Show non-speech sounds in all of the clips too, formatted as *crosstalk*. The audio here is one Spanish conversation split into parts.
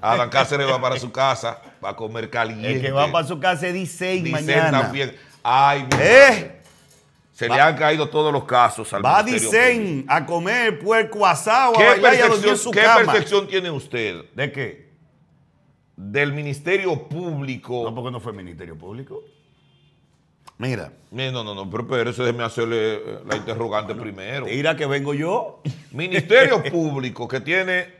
Adán Cáceres va para su casa, para comer caliente. El que va para su casa es Dicey mañana. también. Ay, ¿Eh? Se le han caído todos los casos al Va Dicen a comer puerco asado. ¿Qué, percepción, tiene usted? ¿De qué? Del Ministerio Público. No, porque no fue Ministerio Público. Mira. Eh, no, no, no, pero, eso déjeme hacerle eh, la interrogante primero. Mira que vengo yo. Ministerio Público que tiene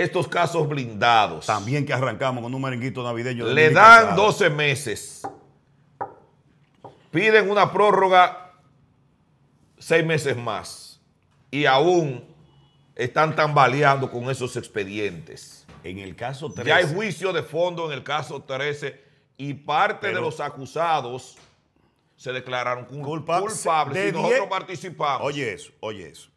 estos casos blindados. También que arrancamos con un merenguito navideño. Le dan 12 meses. Piden una prórroga seis meses más. Y aún están tambaleando con esos expedientes. En el caso 13. Ya hay juicio de fondo en el caso 13 y parte de los acusados se declararon culpables. Si nosotros participamos. Oye eso, oye eso.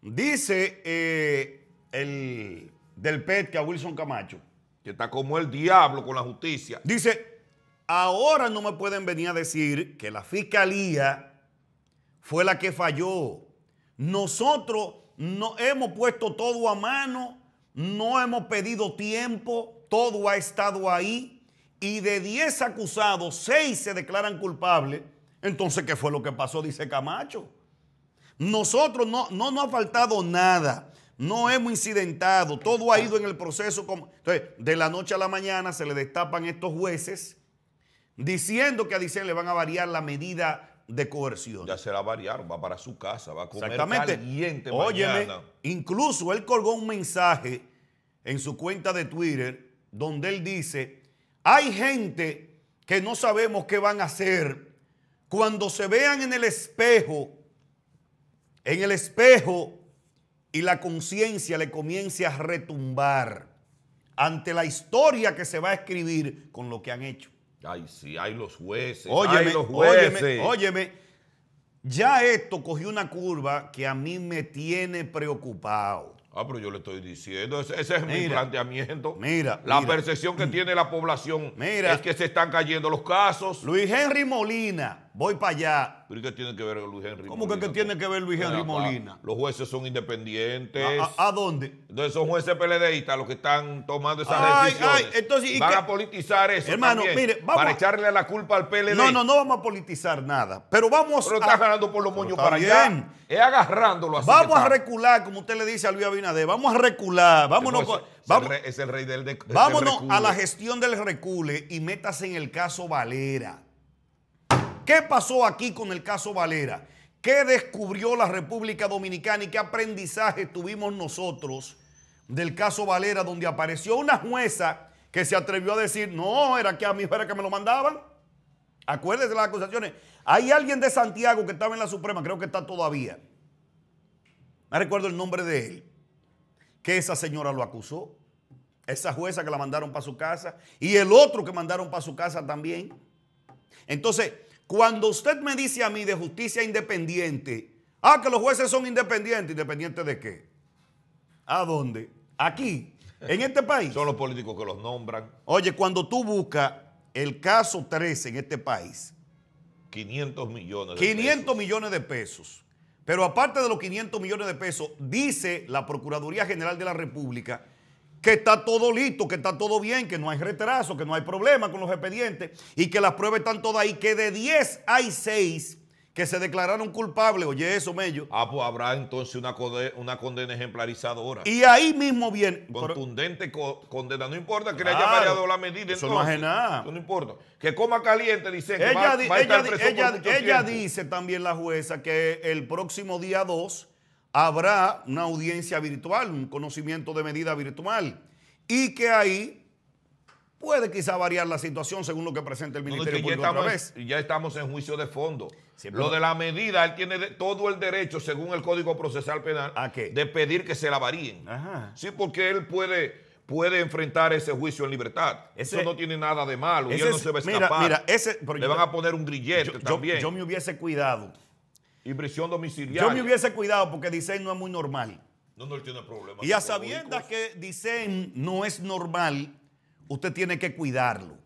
Dice eh, el, del PET a Wilson Camacho. Que está como el diablo con la justicia. Dice, ahora no me pueden venir a decir que la fiscalía fue la que falló. Nosotros no hemos puesto todo a mano, no hemos pedido tiempo, todo ha estado ahí. Y de 10 acusados, 6 se declaran culpables. Entonces, ¿qué fue lo que pasó? Dice Camacho. Nosotros no, no nos ha faltado nada no hemos incidentado, todo ha ido en el proceso. Como... Entonces, de la noche a la mañana se le destapan estos jueces diciendo que a Dicen le van a variar la medida de coerción. Ya se la variaron, va para su casa, va a comer Exactamente. caliente Óyeme, incluso él colgó un mensaje en su cuenta de Twitter donde él dice, hay gente que no sabemos qué van a hacer cuando se vean en el espejo, en el espejo y la conciencia le comience a retumbar ante la historia que se va a escribir con lo que han hecho. Ay, sí, hay los jueces. Óyeme, los jueces. Óyeme, óyeme, ya esto cogió una curva que a mí me tiene preocupado. Ah, pero yo le estoy diciendo, ese, es mi planteamiento. Mira. La percepción que tiene la población es que se están cayendo los casos. Luis Henry Molina, voy para allá. ¿Pero qué tiene que ver con Luis Henry ¿Cómo que qué tiene pues? que ver Luis Henry Molina? los jueces son independientes. ¿A, dónde? Entonces son jueces PLDistas los que están tomando esas decisiones. politizar eso Hermano, mire, vamos para echarle la culpa al PLD. No, no, no vamos a politizar nada, pero vamos pero está ganando por los moños para allá. Es agarrándolo así Vamos a recular, como usted le dice a Luis Abinader, vamos a recular, vámonos... Es, el rey del, Vámonos a la gestión del recule y métase en el caso Valera. ¿Qué pasó aquí con el caso Valera? ¿Qué descubrió la República Dominicana y qué aprendizaje tuvimos nosotros del caso Valera, donde apareció una jueza que se atrevió a decir, no, era que a mí era que me lo mandaban? Acuérdense las acusaciones. Hay alguien de Santiago que estaba en la Suprema, creo que está todavía. Me recuerdo el nombre de él. Que esa señora lo acusó. Esa jueza que la mandaron para su casa. Y el otro que mandaron para su casa también. Entonces, cuando usted me dice a mí de justicia independiente, ah, que los jueces son independientes, ¿independientes de qué? ¿A dónde? Aquí, en este país. son los políticos que los nombran. Oye, cuando tú buscas el caso 13 en este país. 500 millones. De 500 millones de pesos. Pero aparte de los 500 millones de pesos, dice la Procuraduría General de la República que está todo listo, que está todo bien, que no hay retraso, que no hay problema con los expedientes y que las pruebas están todas ahí, que de 10 hay 6 que se declararon culpables. Oye, eso, Mello. Ah, pues habrá entonces una, condena, una condena ejemplarizadora. Y ahí mismo bien. Contundente condena. No importa que le haya variado la medida. Eso no nada. no importa. Que coma caliente, dice ella, ella dice también la jueza que el próximo día 2 habrá una audiencia virtual, un conocimiento de medida virtual, y que ahí puede quizá variar la situación según lo que presente el Ministerio Público ya estamos, vez. Ya estamos en juicio de fondo. lo de la medida, él tiene todo el derecho, según el Código Procesal Penal, ¿A de pedir que se la varíen. Sí, porque él puede, puede enfrentar ese juicio en libertad. Eso no tiene nada de malo. y no se va a escapar. Mira, ese, Le van a poner un grillete también. yo me hubiese cuidado y prisión domiciliaria. Yo me hubiese cuidado porque dicen no es muy normal. No, no tiene problemas. Y a sabiendas que dicen no es normal, usted tiene que cuidarlo.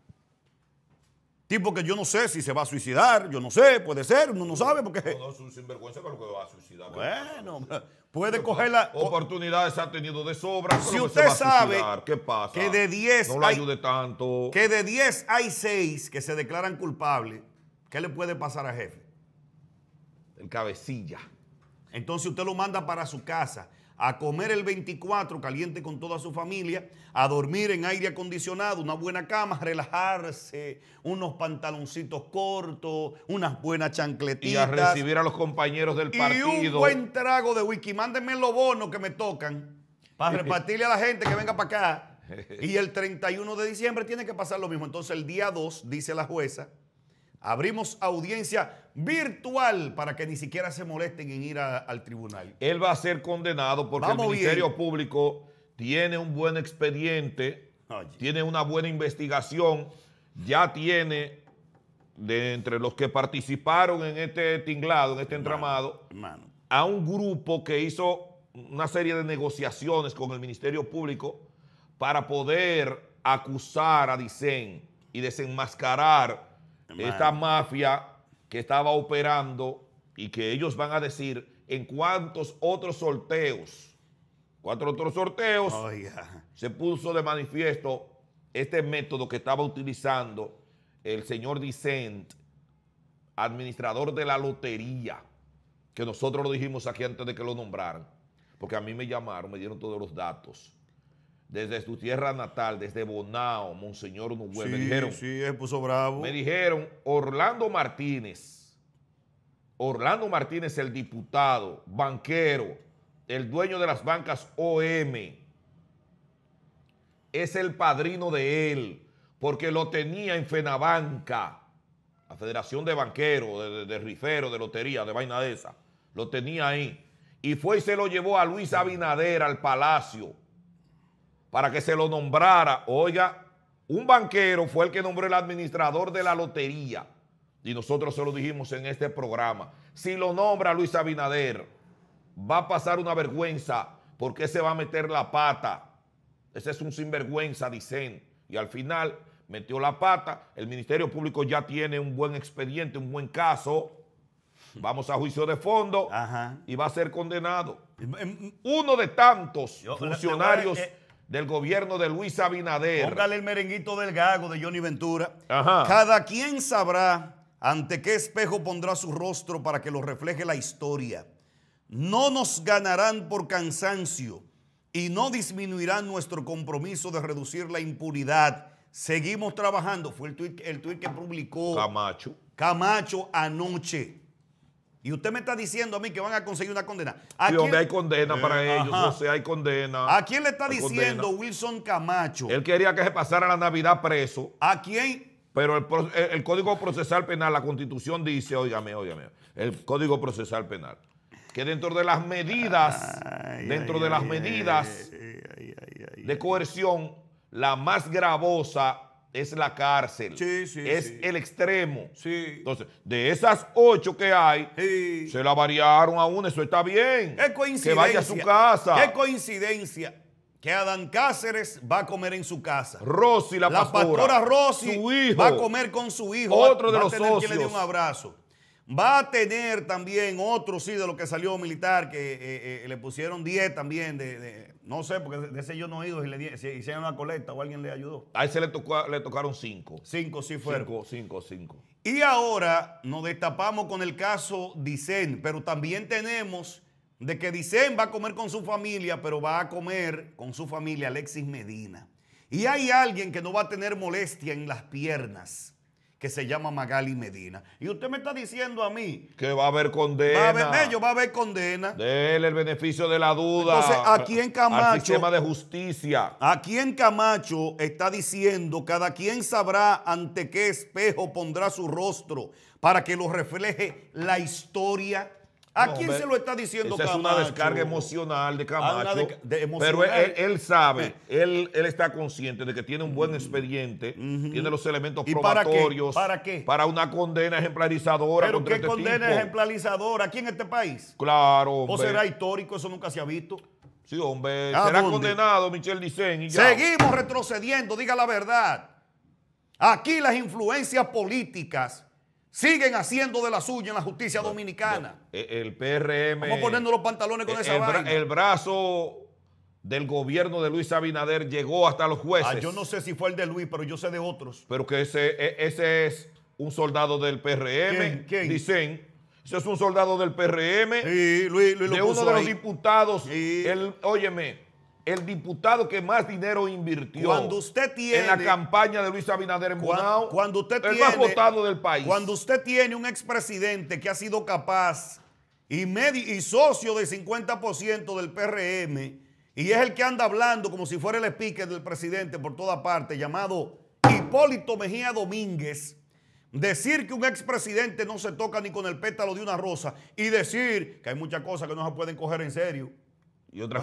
Tipo que yo no sé si se va a suicidar, yo no sé, puede ser, uno no sabe porque... No, no, es un sinvergüenza con lo que va a suicidar. Bueno, puede coger pues, la... Oportunidades ha tenido de sobra. Si usted sabe ¿Qué pasa? que de 10... No lo ayude tanto. Que de 10 hay 6 que se declaran culpables, ¿qué le puede pasar a jefe? El cabecilla. Entonces usted lo manda para su casa a comer el 24 caliente con toda su familia, a dormir en aire acondicionado, una buena cama, relajarse, unos pantaloncitos cortos, unas buenas chancletitas. Y a recibir a los compañeros del partido. Y un buen trago de whisky. Mándenme los bonos que me tocan para *laughs* repartirle a la gente que venga para acá. *laughs* Y el 31 de diciembre tiene que pasar lo mismo. Entonces el día 2, dice la jueza, Abrimos audiencia virtual para que ni siquiera se molesten en ir al tribunal. Él va a ser condenado porque el Ministerio Público tiene un buen expediente, tiene una buena investigación, ya tiene de entre los que participaron en este tinglado, en este entramado, a un grupo que hizo una serie de negociaciones con el Ministerio Público para poder acusar a Dicen y desenmascarar esta mafia que estaba operando y que ellos van a decir en cuántos otros sorteos, cuatro otros sorteos, oh, se puso de manifiesto este método que estaba utilizando el señor Dicent, administrador de la lotería, que nosotros lo dijimos aquí antes de que lo nombraran, porque a mí me llamaron, me dieron todos los datos desde su tierra natal, desde Bonao, Monseñor Nubue, me dijeron. Sí, puso bravo. Me dijeron, Orlando Martínez, Orlando Martínez, el diputado, banquero, el dueño de las bancas OM, es el padrino de él, porque lo tenía en Fenabanca, la Federación de Banqueros, de, de, de de Lotería, de vaina de esa, lo tenía ahí. Y fue y se lo llevó a Luis Abinader al palacio para que se lo nombrara. Oiga, un banquero fue el que nombró el administrador de la lotería. Y nosotros se lo dijimos en este programa. Si lo nombra Luis Abinader, va a pasar una vergüenza porque se va a meter la pata. Ese es un sinvergüenza, dicen. Y al final metió la pata. El Ministerio Público ya tiene un buen expediente, un buen caso. Vamos a juicio de fondo y va a ser condenado. Em, em, Uno de tantos funcionarios del gobierno de Luis Abinader. Póngale el merenguito del gago de Johnny Ventura. Cada quien sabrá ante qué espejo pondrá su rostro para que lo refleje la historia. No nos ganarán por cansancio y no disminuirán nuestro compromiso de reducir la impunidad. Seguimos trabajando. Fue el tweet el tuit que publicó Camacho. Camacho anoche. Y usted me está diciendo a mí que van a conseguir una condena. ¿A quién? donde hay condena para eh, ellos, José, hay condena. ¿A quién le está diciendo Wilson Camacho? Él quería que se pasara la Navidad preso. ¿A quién? Pero el, Código Procesal Penal, la Constitución dice, óigame, óigame, el Código Procesal Penal, que dentro de las medidas, dentro de las medidas de coerción, la más gravosa es la cárcel. Sí, sí, es el extremo. Entonces, de esas ocho que hay, se la variaron a una, eso está bien. Es coincidencia? Que vaya a su casa. Qué coincidencia que Adán Cáceres va a comer en su casa. Rosy, la pastora. La su hijo, va a comer con su hijo. Otro de los a tener le un abrazo. Va a tener también otro sí de lo que salió militar, que eh, eh, le pusieron 10 también, de, no sé, porque de ese yo no he ido, si le si hicieron una colecta o alguien le ayudó. A ese le, tocó, le tocaron 5. 5 sí fueron. 5, 5, 5. Y ahora nos destapamos con el caso Dicen, pero también tenemos de que Dicen va a comer con su familia, pero va a comer con su familia Alexis Medina. Y hay alguien que no va a tener molestia en las piernas que se llama Magali Medina. Y usted me está diciendo a mí. Que va a haber condena. Va a haber, va a haber condena. Dele el beneficio de la duda. Entonces, aquí en Camacho. Al de justicia. Aquí en Camacho está diciendo: cada quien sabrá ante qué espejo pondrá su rostro para que lo refleje la historia ¿A quién se lo está diciendo Esa Es una descarga emocional de Camacho. De, Pero él, sabe, eh. él, él, está consciente de que tiene un buen mm. expediente, tiene los elementos probatorios. Para qué? para Para una condena ejemplarizadora. ¿Pero qué este condena ejemplarizadora? ¿Aquí en este país? Claro. Hombre. ¿O será histórico? Eso nunca se ha visto. Sí, hombre. Será condenado Michel Dicen Seguimos retrocediendo, diga la verdad. Aquí las influencias políticas Siguen haciendo de la suya en la justicia dominicana. E, el PRM. Vamos poniendo los pantalones con e, esa el, el brazo del gobierno de Luis Abinader llegó hasta los jueces. Ah, yo no sé si fue el de Luis, pero yo sé de otros. Pero que ese, e, ese es un soldado del PRM. ¿Quién? Dicen. Ese es un soldado del PRM. Sí, Luis, de uno de los diputados. El, óyeme, el diputado que más dinero invirtió usted en la campaña de Luis Abinader en cuando, cuando usted el más votado del país. Cuando usted tiene un expresidente que ha sido capaz y, y socio del 50% del PRM y es el que anda hablando como si fuera el pique del presidente por toda parte, llamado Hipólito Mejía Domínguez, Decir que un expresidente no se toca ni con el pétalo de una rosa y decir que hay muchas cosas que no se pueden coger en serio. Y otra,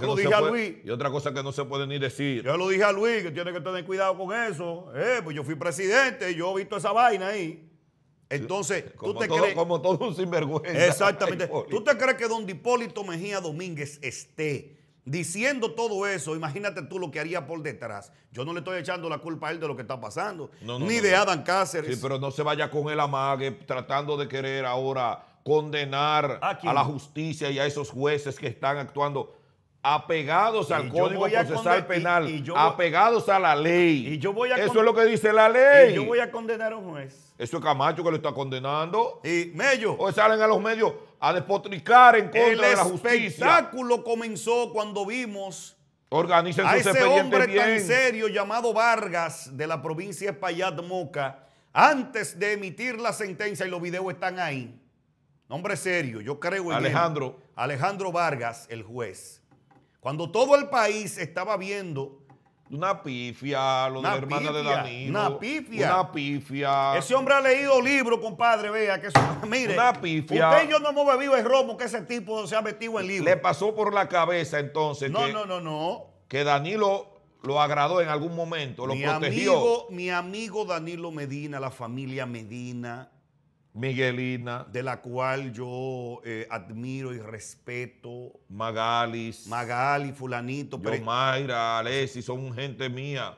y otra cosa que no se puede ni decir. Yo lo dije a Luis, que tiene que tener cuidado con eso. Eh, pues yo fui presidente, yo he visto esa vaina ahí. Entonces, como tú te todo, crees. Como todo un sinvergüenza. Exactamente. *laughs* ¿Tú te crees que don Hipólito Mejía Domínguez esté diciendo todo eso? Imagínate tú lo que haría por detrás. Yo no le estoy echando la culpa a él de lo que está pasando, ni de Adam Cáceres. Sí, pero no se vaya con el amague tratando de querer ahora condenar a la justicia y a esos jueces que están actuando apegados al Código Procesal Penal, apegados a la ley. Eso es lo que dice la ley. Y yo voy a condenar a un juez. Eso es Camacho que lo está condenando. Y Mello. O salen a los medios a despotricar en contra de la justicia. El espectáculo comenzó cuando vimos a ese hombre tan serio llamado Vargas de la provincia de Payat Moca antes de emitir la sentencia y los videos están ahí. Hombre serio, yo creo en Alejandro. Alejandro Vargas, el juez cuando todo el país estaba viendo. Una pifia, lo de la hermana de Danilo. Una pifia. Una pifia. Ese hombre ha leído libros, compadre, vea que eso. *laughs* Mire. Una pifia. Usted y yo no hemos bebido el romo que ese tipo se ha metido en libros. Le pasó por la cabeza entonces. No, que, no, no, no. Que Danilo lo agradó en algún momento, lo mi mi amigo Danilo Medina, la familia Medina, Miguelina. De la cual yo eh, admiro y respeto. Magalis. Magali, Fulanito. pero Mayra, Alessi, son gente mía.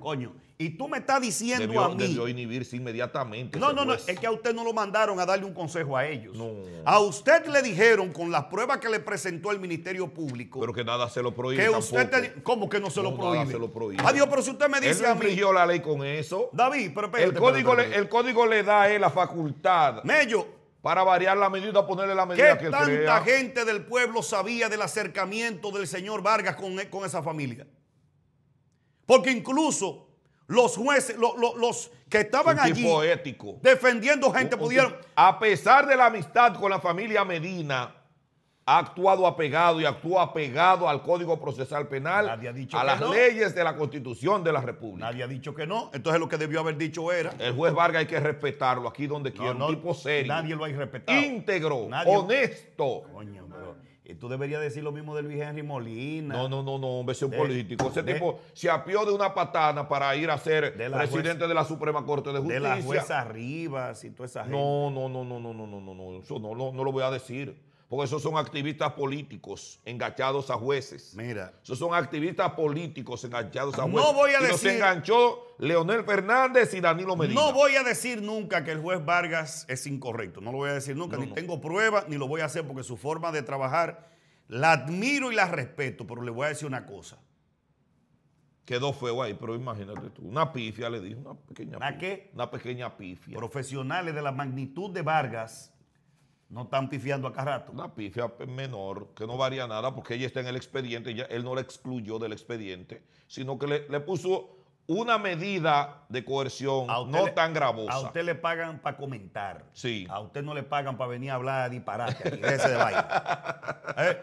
Coño, y tú me estás diciendo a mí. inhibirse inmediatamente. No, no, no. Es que a usted no lo mandaron a darle un consejo a ellos. No. A usted le dijeron con las pruebas que le presentó el Ministerio Público. Pero que nada se lo prohíbe. Que usted ¿Cómo que no se lo prohíbe? Nada se Adiós, pero si usted me dice él a mí. la ley con eso. David, pero espérate, el código, Le, el código le da a él la facultad. Mello, para variar la medida, ponerle la medida ¿Qué que tanta gente del pueblo sabía del acercamiento del señor Vargas con, con, esa familia? Porque incluso los jueces, los que estaban allí ético. defendiendo gente pudieron... A pesar de la amistad con la familia Medina, ha actuado apegado y actúa apegado al Código Procesal Penal, Nadie ha dicho a las leyes de la Constitución de la República. Nadie ha dicho que no. Entonces lo que debió haber dicho era... El juez Vargas hay que respetarlo aquí donde quiera. No, un tipo serio. Nadie lo ha respetado. Íntegro, honesto. Coño, eh, tú deberías decir lo mismo del Luis Henry Molina. No, no, no, no, hombre, ese es un político. Ese tipo se apió de una patana para ir a ser presidente de la Suprema Corte de Justicia. De la jueza arriba y toda esa gente. No, no, no, no, no, no, no, no, no, eso no, no, no lo voy a decir. Porque esos son activistas políticos enganchados a jueces. Mira. Esos son activistas políticos enganchados a jueces. No voy a decir. Leonel Fernández y Danilo Medina. No voy a decir nunca que el juez Vargas es incorrecto, no lo voy a decir nunca, ni tengo pruebas, ni lo voy a hacer porque su forma de trabajar la admiro y la respeto, pero le voy a decir una cosa. Quedó feo ahí, pero imagínate tú. Una pifia le dijo una pequeña ¿Una qué? Una pequeña pifia. Profesionales de la magnitud de Vargas no están pifiando acá rato. Una pifia menor, que no varía nada, porque ella está en el expediente, él no la excluyó del expediente, sino que le puso una medida de coerción no tan gravosa. A usted le pagan para comentar. Sí. A usted no le pagan para venir a hablar disparate baile. *laughs* ¿Eh?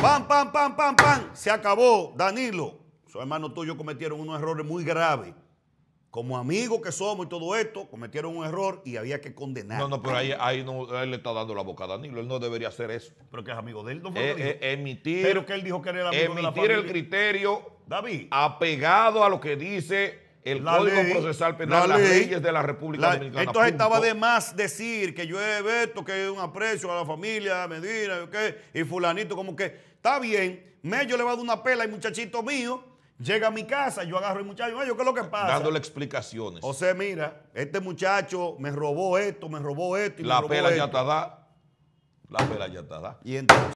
Pam, pam, pam, pam, pam. Se acabó, Danilo. Su hermano tuyo cometieron unos errores muy graves. Como amigos que somos y todo esto, cometieron un error y había que condenar. No, no, pero ahí, ahí no, le está dando la boca a Danilo. Él no debería hacer eso. Pero que es amigo de él, no eh, eh, emitir, Pero que él dijo que era el amigo de Emitir el criterio David. Apegado a lo que dice el Código Procesal Penal, de las leyes de la República Dominicana. Entonces estaba de más decir que yo he visto que es un aprecio a la familia Medina y fulanito, como que está bien, yo le va a dar una pela y muchachito mío. Llega a mi casa, yo agarro el muchacho, yo ¿qué es lo que pasa? Dándole explicaciones. O sea, mira, este muchacho me robó esto, me robó esto y La me robó pela ya está da. La pela ya está da. Y entonces.